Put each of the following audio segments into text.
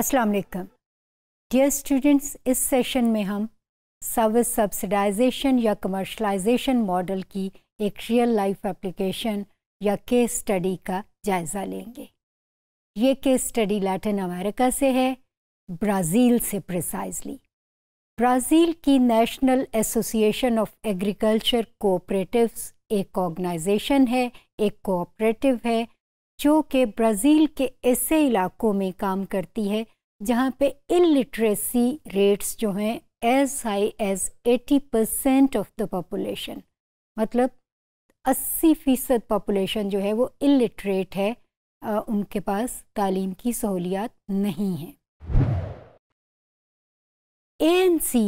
अस्सलाम वालेकुम dear students इस सेशन में हम सर्विस सब्सिडाइजेशन या कमर्शलाइजेशन मॉडल की एक रियल लाइफ एप्लीकेशन या केस स्टडी का जायज़ा लेंगे ये केस स्टडी लैटिन अमेरिका से है ब्राज़ील से प्रिसाइजली ब्राज़ील की national association of agriculture cooperatives एक ऑर्गेनाइजेशन है एक कोऑपरेटिव है जो कि ब्राज़ील के ऐसे इलाकों में काम करती है जहाँ पे इलिटरेसी रेट्स जो हैं as high as 80 percent of the population मतलब 80 फ़ीसद पॉपुलेशन जो है वो इलिटरेट है आ, उनके पास तालीम की सहूलियात नहीं है ए एन सी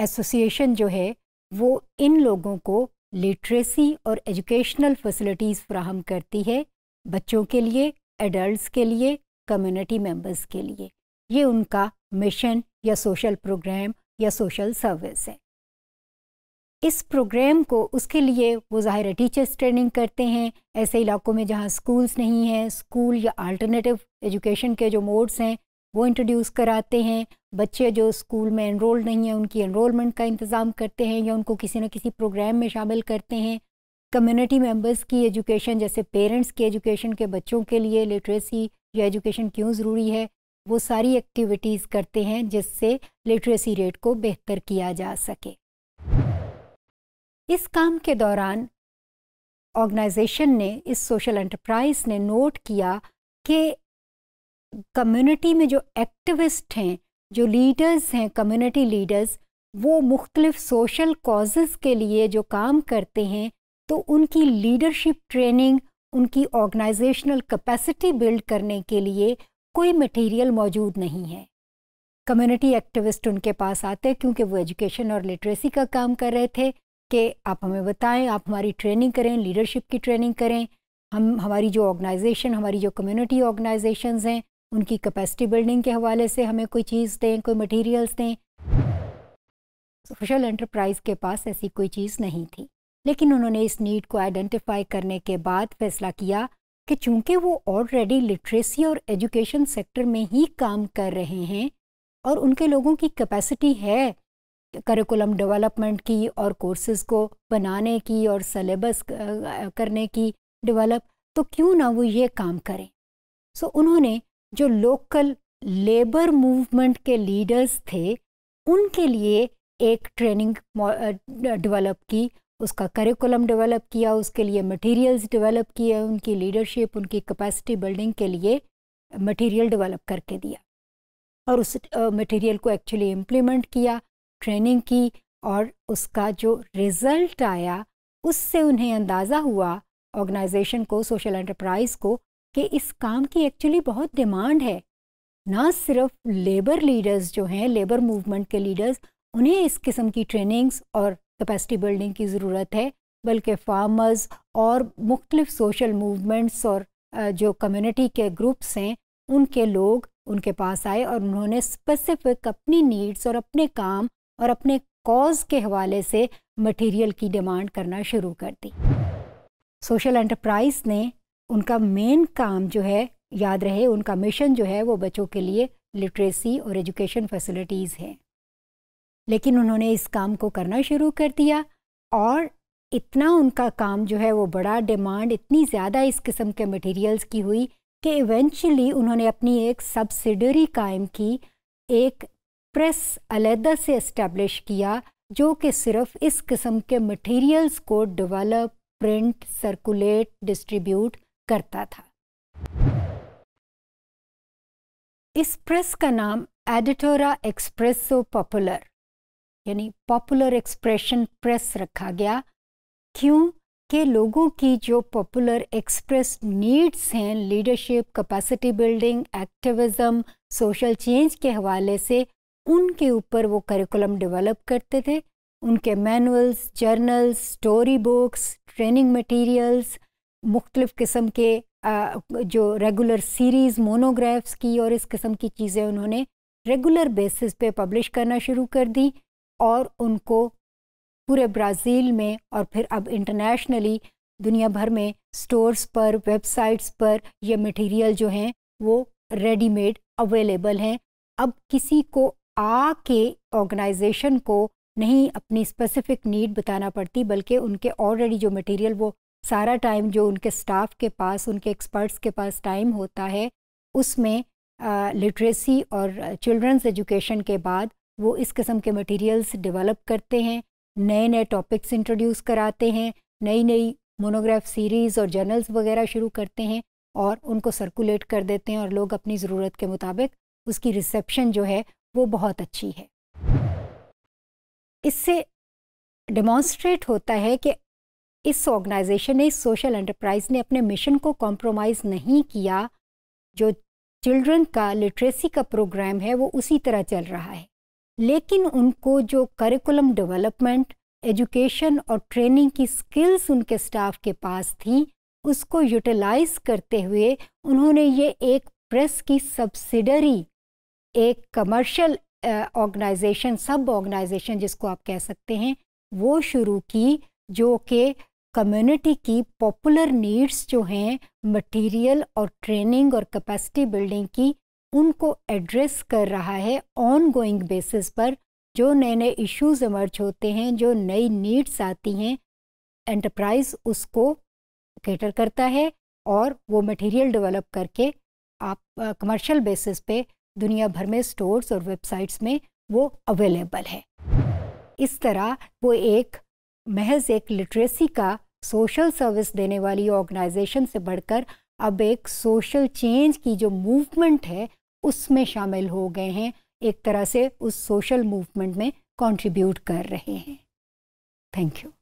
एसोसिएशन जो है वो इन लोगों को लिटरेसी और एजुकेशनल फैसिलिटीज़ फ्राहम करती है बच्चों के लिए एडल्ट्स के लिए कम्युनिटी मेंबर्स के लिए ये उनका मिशन या social programme or social service है इस प्रोग्राम को उसके लिए वो ज़ाहिर टीचर्स ट्रेनिंग करते हैं ऐसे इलाकों में जहाँ स्कूल्स नहीं हैं स्कूल या अल्टरनेटिव एजुकेशन के जो मोड्स हैं वो इंट्रोड्यूस कराते हैं बच्चे जो स्कूल में इनरोल नहीं हैं उनकी एनरोलमेंट का इंतज़ाम करते हैं या उनको किसी न किसी प्रोग्राम में शामिल करते हैं कम्युनिटी मेंबर्स की एजुकेशन जैसे पेरेंट्स की एजुकेशन के बच्चों के लिए लिटरेसी या एजुकेशन क्यों ज़रूरी है वो सारी एक्टिविटीज़ करते हैं जिससे लिटरेसी रेट को बेहतर किया जा सके इस काम के दौरान ऑर्गेनाइजेशन ने इस सोशल एंटरप्राइज ने नोट किया कि कम्युनिटी में जो एक्टिविस्ट हैं जो लीडर्स हैं कम्युनिटी लीडर्स वो मुख्तलिफ सोशल कॉजेज़ के लिए जो काम करते हैं तो उनकी लीडरशिप ट्रेनिंग उनकी ऑर्गेनाइजेशनल कैपेसिटी बिल्ड करने के लिए कोई मटेरियल मौजूद नहीं है कम्युनिटी एक्टिविस्ट उनके पास आते क्योंकि वो एजुकेशन और लिटरेसी का काम कर रहे थे कि आप हमें बताएं आप हमारी ट्रेनिंग करें लीडरशिप की ट्रेनिंग करें हम हमारी जो ऑर्गेनाइजेशन हमारी जो कम्युनिटी ऑर्गेनाइजेशन हैं उनकी कैपेसिटी बिल्डिंग के हवाले से हमें कोई चीज़ दें कोई मटीरियल्स दें सोशल एंटरप्राइज के पास ऐसी कोई चीज़ नहीं थी लेकिन उन्होंने इस नीड को आइडेंटिफाई करने के बाद फैसला किया कि चूंकि वो ऑलरेडी लिटरेसी और एजुकेशन सेक्टर में ही काम कर रहे हैं और उनके लोगों की कैपेसिटी है करिकुलम डेवलपमेंट की और कोर्सेज को बनाने की और सलेबस करने की डेवलप तो क्यों ना वो ये काम करें सो so, उन्होंने जो लोकल लेबर मूवमेंट के लीडर्स थे उनके लिए एक ट्रेनिंग डेवलप की उसका करिकुलम डेवलप किया उसके लिए मटेरियल्स डेवलप किए उनकी लीडरशिप उनकी कैपेसिटी बिल्डिंग के लिए मटेरियल डेवलप करके दिया और उस मटेरियल को एक्चुअली इम्प्लीमेंट किया ट्रेनिंग की और उसका जो रिज़ल्ट आया उससे उन्हें अंदाज़ा हुआ ऑर्गेनाइजेशन को सोशल एंटरप्राइज को कि इस काम की एक्चुअली बहुत डिमांड है ना सिर्फ लेबर लीडर्स जो हैं लेबर मूवमेंट के लीडर्स उन्हें इस किस्म की ट्रेनिंग्स और कैपेसिटी बिल्डिंग की ज़रूरत है बल्कि फार्मर्स और मुख्तलिफ सोशल मूवमेंट्स और जो कम्युनिटी के ग्रुप्स हैं उनके लोग उनके पास आए और उन्होंने स्पेसिफिक अपनी नीड्स और अपने काम और अपने कॉज के हवाले से मटेरियल की डिमांड करना शुरू कर दी सोशल एंटरप्राइज ने उनका मेन काम जो है याद रहे उनका मिशन जो है वो बच्चों के लिए लिटरेसी और एजुकेशन फैसिलिटीज़ हैं लेकिन उन्होंने इस काम को करना शुरू कर दिया और इतना उनका काम जो है वो बड़ा डिमांड इतनी ज़्यादा इस किस्म के मटेरियल्स की हुई कि इवेंचुअली उन्होंने अपनी एक सब्सिडरी कायम की एक प्रेस अलहदा से इस्टेब्लिश किया जो कि सिर्फ इस किस्म के मटेरियल्स को डेवलप प्रिंट सर्कुलेट डिस्ट्रीब्यूट करता था इस प्रेस का नाम एडिटोरा एक्सप्रेसो पॉपुलर यानी पॉपुलर एक्सप्रेशन प्रेस रखा गया क्यों के लोगों की जो पॉपुलर एक्सप्रेस नीड्स हैं leadership capacity building activism social change के हवाले से उनके ऊपर वो करिकुलम डेवलप करते थे उनके manuals journals story books training materials मुख्तलिफ़ किस्म के आ, जो रेगुलर सीरीज़ मोनोग्राफ्स की और इस किस्म की चीज़ें उन्होंने रेगुलर बेसिस पे पब्लिश करना शुरू कर दी और उनको पूरे ब्राज़ील में और फिर अब इंटरनेशनली दुनिया भर में स्टोर्स पर वेबसाइट्स पर ये मटेरियल जो हैं वो रेडीमेड अवेलेबल हैं अब किसी को आके ऑर्गेनाइजेशन को नहीं अपनी स्पेसिफिक नीड बताना पड़ती बल्कि उनके ऑलरेडी जो मटेरियल वो सारा टाइम जो उनके स्टाफ के पास उनके एक्सपर्ट्स के पास टाइम होता है उसमें लिटरेसी और चिल्ड्रंस एजुकेशन के बाद वो इस किस्म के मटेरियल्स डेवलप करते हैं नए नए टॉपिक्स इंट्रोड्यूस कराते हैं नई नई मोनोग्राफ सीरीज़ और जर्नल्स वगैरह शुरू करते हैं और उनको सर्कुलेट कर देते हैं और लोग अपनी ज़रूरत के मुताबिक उसकी रिसेप्शन जो है वो बहुत अच्छी है इससे डेमॉन्स्ट्रेट होता है कि इस ऑर्गेनाइजेशन ने इस सोशल एंटरप्राइज ने अपने मिशन को कॉम्प्रोमाइज़ नहीं किया जो चिल्ड्रन का लिटरेसी का प्रोग्राम है वो उसी तरह चल रहा है लेकिन उनको जो करिकुलम डेवलपमेंट एजुकेशन और ट्रेनिंग की स्किल्स उनके स्टाफ के पास थी उसको यूटिलाइज करते हुए उन्होंने ये एक प्रेस की सब्सिडरी एक कमर्शियल ऑर्गेनाइजेशन सब ऑर्गेनाइजेशन जिसको आप कह सकते हैं वो शुरू की जो कि कम्युनिटी की पॉपुलर नीड्स जो हैं मटेरियल और ट्रेनिंग और कैपेसिटी बिल्डिंग की उनको एड्रेस कर रहा है ऑन गोइंग बेसिस पर जो नए नए इश्यूज इमर्ज होते हैं जो नई नीड्स आती हैं एंटरप्राइज उसको कैटर करता है और वो मटेरियल डेवलप करके आप कमर्शियल बेसिस पे दुनिया भर में स्टोर्स और वेबसाइट्स में वो अवेलेबल है इस तरह वो एक महज एक लिटरेसी का सोशल सर्विस देने वाली ऑर्गेनाइजेशन से बढ़कर अब एक सोशल चेंज की जो मूवमेंट है उसमें शामिल हो गए हैं एक तरह से उस सोशल मूवमेंट में कंट्रीब्यूट कर रहे हैं थैंक यू